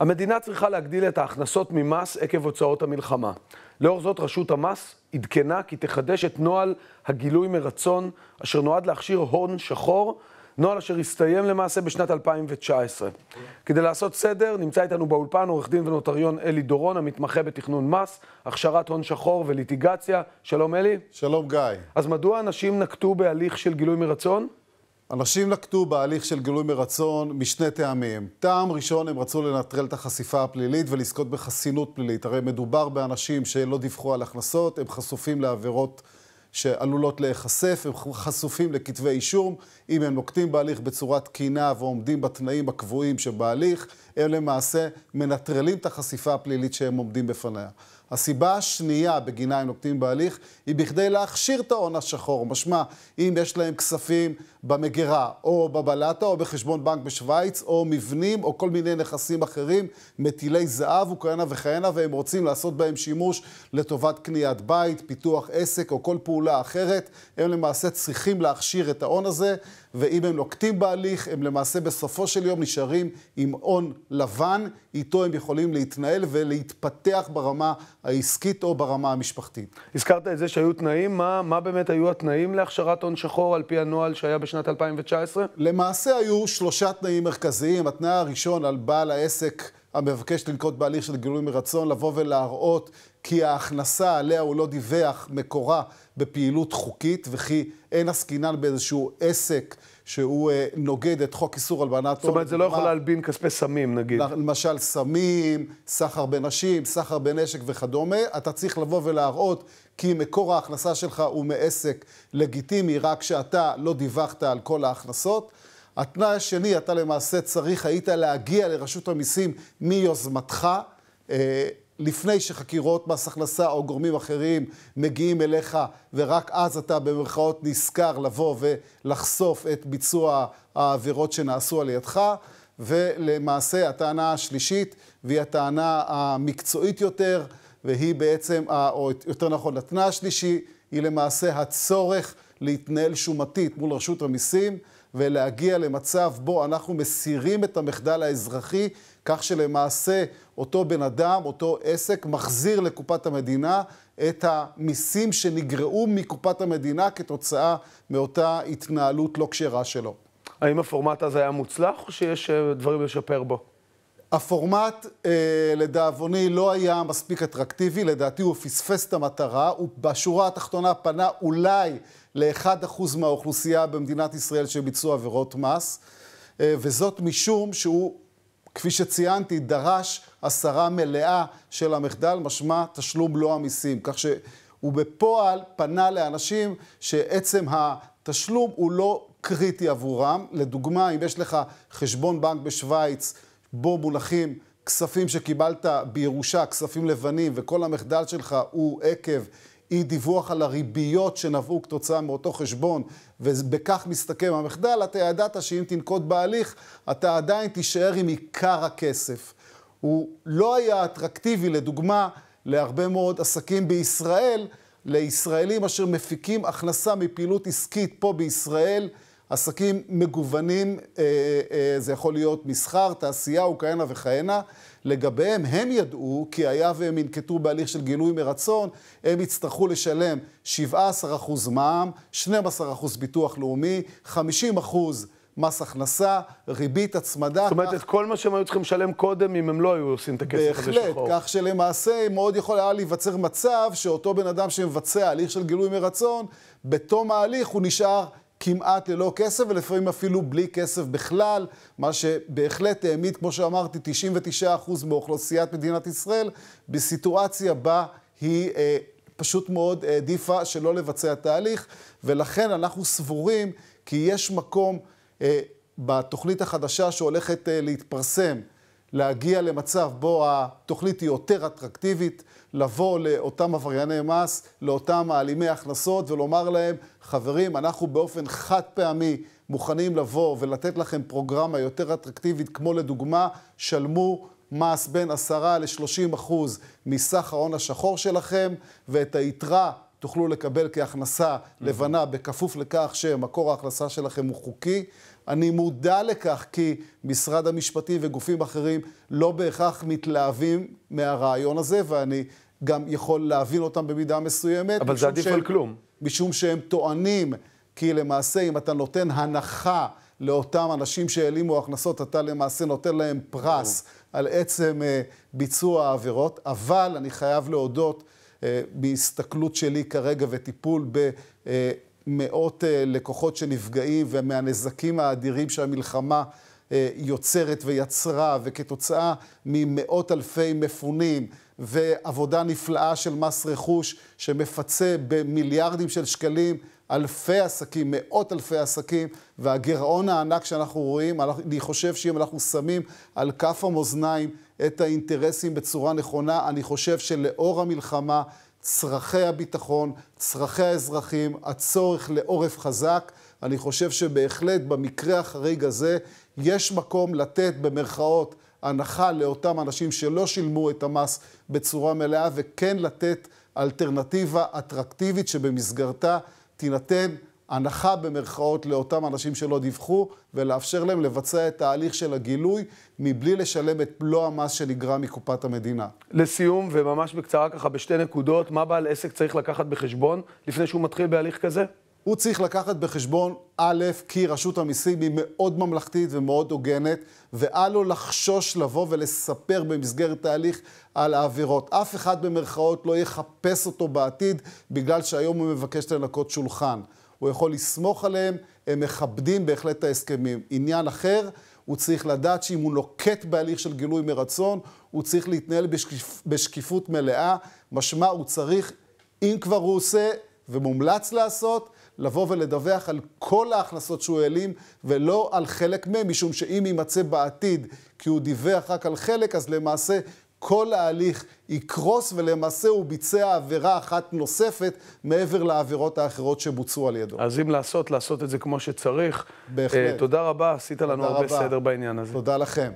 המדינה צריכה להגדיל את ההכנסות ממס עקב הוצאות המלחמה. לאור זאת, רשות המס עדכנה כי תחדש את נוהל הגילוי מרצון, אשר נועד להכשיר הון שחור, נוהל אשר הסתיים למעשה בשנת 2019. כדי לעשות סדר, נמצא איתנו באולפן עורך דין ונוטריון אלי דורון, המתמחה בתכנון מס, הכשרת הון שחור וליטיגציה. שלום אלי. שלום גיא. אז מדוע אנשים נקטו בהליך של גילוי מרצון? אנשים לקטו בהליך של גילוי מרצון משני טעמים. טעם ראשון, הם רצו לנטרל את החשיפה הפלילית ולזכות בחסינות פלילית. הרי מדובר באנשים שלא דיווחו על הכנסות, הם חשופים לעבירות שעלולות להיחשף, הם חשופים לכתבי אישום. אם הם נוקטים בהליך בצורה תקינה ועומדים בתנאים הקבועים שבהליך, הם למעשה מנטרלים את החשיפה הפלילית שהם עומדים בפניה. הסיבה השנייה בגינה הם נוקטים בהליך היא בכדי להכשיר את ההון השחור. משמע, אם יש להם כספים במגירה או בבלטה או בחשבון בנק בשוויץ או מבנים או כל מיני נכסים אחרים, מטילי זהב וכהנה וכהנה, והם רוצים לעשות בהם שימוש לטובת קניית בית, פיתוח עסק או כל פעולה אחרת, הם למעשה צריכים להכשיר את ההון הזה, ואם הם נוקטים בהליך, הם למעשה בסופו של יום נשארים עם הון לבן, איתו הם יכולים להתנהל ולהתפתח ברמה העסקית או ברמה המשפחתית. הזכרת את זה שהיו תנאים, מה, מה באמת היו התנאים להכשרת הון שחור על פי הנוהל שהיה בשנת 2019? למעשה היו שלושה תנאים מרכזיים. התנאי הראשון על בעל העסק המבקש לנקוט בהליך של גילוי מרצון, לבוא ולהראות כי ההכנסה עליה הוא לא דיווח מקורה בפעילות חוקית, וכי אין עסקינן באיזשהו עסק. שהוא אה, נוגד את חוק איסור הלבנת הון. זאת אומרת, זה לא יכול להלבין כספי סמים, נגיד. למשל, סמים, סחר בנשים, סחר בנשק וכדומה. אתה צריך לבוא ולהראות כי מקור ההכנסה שלך הוא מעסק לגיטימי, רק שאתה לא דיווחת על כל ההכנסות. התנאי השני, אתה למעשה צריך היית להגיע לרשות המיסים מיוזמתך. אה, לפני שחקירות מס הכנסה או גורמים אחרים מגיעים אליך, ורק אז אתה במרכאות נזכר לבוא ולחשוף את ביצוע העבירות שנעשו על ידך. ולמעשה הטענה השלישית, והיא הטענה המקצועית יותר, והיא בעצם, או יותר נכון, הטענה השלישית היא למעשה הצורך להתנהל שומתית מול רשות המיסים. ולהגיע למצב בו אנחנו מסירים את המחדל האזרחי, כך שלמעשה אותו בן אדם, אותו עסק, מחזיר לקופת המדינה את המיסים שנגרעו מקופת המדינה כתוצאה מאותה התנהלות לא כשרה שלו. האם הפורמט הזה היה מוצלח, או שיש אה, דברים לשפר בו? הפורמט, אה, לדאבוני, לא היה מספיק אטרקטיבי, לדעתי הוא פספס את המטרה, הוא בשורה התחתונה פנה אולי ל-1% מהאוכלוסייה במדינת ישראל שביצעו עבירות מס, אה, וזאת משום שהוא, כפי שציינתי, דרש הסרה מלאה של המחדל, משמע תשלום לא המיסים, כך שהוא בפועל פנה לאנשים שעצם התשלום הוא לא קריטי עבורם. לדוגמה, אם יש לך חשבון בנק בשוויץ, בו מונחים כספים שקיבלת בירושה, כספים לבנים, וכל המחדל שלך הוא עקב אי דיווח על הריביות שנבעו כתוצאה מאותו חשבון, ובכך מסתכם המחדל, אתה ידעת שאם תנקוט בהליך, אתה עדיין תישאר עם עיקר הכסף. הוא לא היה אטרקטיבי, לדוגמה, להרבה מאוד עסקים בישראל, לישראלים אשר מפיקים הכנסה מפעילות עסקית פה בישראל, עסקים מגוונים, אה, אה, זה יכול להיות מסחר, תעשייה וכהנה וכהנה. לגביהם, הם ידעו כי היה והם ינקטו בהליך של גילוי מרצון, הם יצטרכו לשלם 17% מע"מ, 12% ביטוח לאומי, 50% מס הכנסה, ריבית, הצמדה. זאת אומרת, כך... את כל מה שהם היו צריכים לשלם קודם, אם הם לא היו עושים את הכסף הזה שחור. בהחלט, כך שלמעשה מאוד יכול היה להיווצר מצב שאותו בן אדם שמבצע הליך של גילוי מרצון, בתום ההליך הוא נשאר כמעט ללא כסף, ולפעמים אפילו בלי כסף בכלל, מה שבהחלט העמיד, כמו שאמרתי, 99% מאוכלוסיית מדינת ישראל בסיטואציה בה היא אה, פשוט מאוד העדיפה שלא לבצע תהליך, ולכן אנחנו סבורים כי יש מקום אה, בתוכנית החדשה שהולכת אה, להתפרסם. להגיע למצב בו התוכנית היא יותר אטרקטיבית, לבוא לאותם עברייני מס, לאותם מעלימי הכנסות ולומר להם, חברים, אנחנו באופן חד פעמי מוכנים לבוא ולתת לכם פרוגרמה יותר אטרקטיבית, כמו לדוגמה, שלמו מס בין 10 ל-30 אחוז מסך ההון השחור שלכם, ואת היתרה תוכלו לקבל כהכנסה לבנה, בכפוף לכך שמקור ההכנסה שלכם הוא חוקי, אני מודע לכך כי משרד המשפטים וגופים אחרים לא בהכרח מתלהבים מהרעיון הזה, ואני גם יכול להבין אותם במידה מסוימת. אבל זה עדיף שהם, על כלום. משום שהם טוענים כי למעשה אם אתה נותן הנחה לאותם אנשים שהעלימו הכנסות, אתה למעשה נותן להם פרס על עצם אה, ביצוע העבירות, אבל אני חייב להודות, אה, בהסתכלות שלי כרגע וטיפול ב... אה, מאות אה, לקוחות שנפגעים ומהנזקים האדירים שהמלחמה אה, יוצרת ויצרה, וכתוצאה ממאות אלפי מפונים ועבודה נפלאה של מס רכוש שמפצה במיליארדים של שקלים אלפי עסקים, מאות אלפי עסקים, והגירעון הענק שאנחנו רואים, אני חושב שאם אנחנו שמים על כף המאזניים את האינטרסים בצורה נכונה, אני חושב שלאור המלחמה צרכי הביטחון, צרכי האזרחים, הצורך לעורף חזק. אני חושב שבהחלט במקרה החריג הזה יש מקום לתת במרכאות הנחה לאותם אנשים שלא שילמו את המס בצורה מלאה וכן לתת אלטרנטיבה אטרקטיבית שבמסגרתה תינתן הנחה במרכאות לאותם אנשים שלא דיווחו, ולאפשר להם לבצע את תהליך של הגילוי מבלי לשלם את מלוא המס שנגרע מקופת המדינה. לסיום, וממש בקצרה ככה בשתי נקודות, מה בעל עסק צריך לקחת בחשבון לפני שהוא מתחיל בהליך כזה? הוא צריך לקחת בחשבון, א', כי רשות המיסים היא מאוד ממלכתית ומאוד הוגנת, ואל לו לחשוש לבוא ולספר במסגרת תהליך על העבירות. אף אחד במרכאות לא יחפש אותו בעתיד, בגלל שהיום הוא מבקש לנקות שולחן. הוא יכול לסמוך עליהם, הם מכבדים בהחלט את ההסכמים. עניין אחר, הוא צריך לדעת שאם הוא נוקט בהליך של גילוי מרצון, הוא צריך להתנהל בשקיפ, בשקיפות מלאה, משמע הוא צריך, אם כבר הוא עושה, ומומלץ לעשות, לבוא ולדווח על כל ההכנסות שהוא העלים, ולא על חלק מהם, משום שאם יימצא בעתיד כי הוא דיווח רק על חלק, אז למעשה כל ההליך יקרוס ולמעשה הוא ביצע עבירה אחת נוספת מעבר לעבירות האחרות שבוצעו על ידו. אז אם לעשות, לעשות את זה כמו שצריך. בהחלט. Uh, תודה רבה, עשית לנו הרבה רבה. סדר בעניין הזה. תודה לכם.